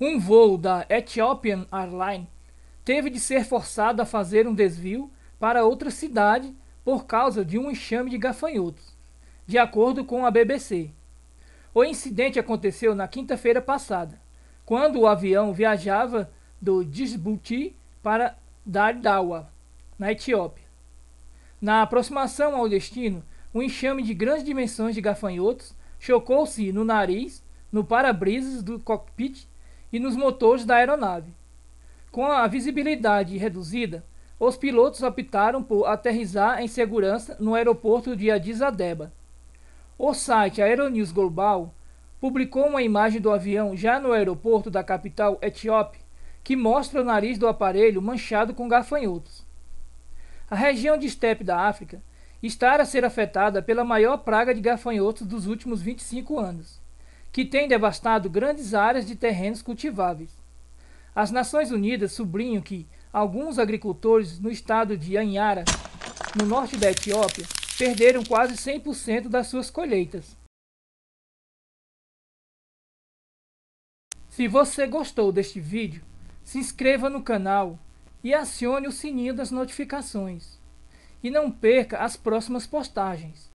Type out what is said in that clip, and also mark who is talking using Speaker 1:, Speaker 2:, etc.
Speaker 1: Um voo da Ethiopian Airlines teve de ser forçado a fazer um desvio para outra cidade por causa de um enxame de gafanhotos, de acordo com a BBC. O incidente aconteceu na quinta-feira passada, quando o avião viajava do Djibouti para Dardawa, na Etiópia. Na aproximação ao destino, um enxame de grandes dimensões de gafanhotos chocou-se no nariz, no para-brisas do cockpit e nos motores da aeronave. Com a visibilidade reduzida, os pilotos optaram por aterrizar em segurança no aeroporto de Addis Abeba. O site Aeronews Global publicou uma imagem do avião já no aeroporto da capital etíope, que mostra o nariz do aparelho manchado com gafanhotos. A região de estepe da África está a ser afetada pela maior praga de gafanhotos dos últimos 25 anos que tem devastado grandes áreas de terrenos cultiváveis. As Nações Unidas sublinham que alguns agricultores no estado de Anhara, no norte da Etiópia,
Speaker 2: perderam quase 100% das suas colheitas. Se você gostou deste vídeo, se inscreva no canal e acione o sininho das notificações. E não perca as próximas postagens.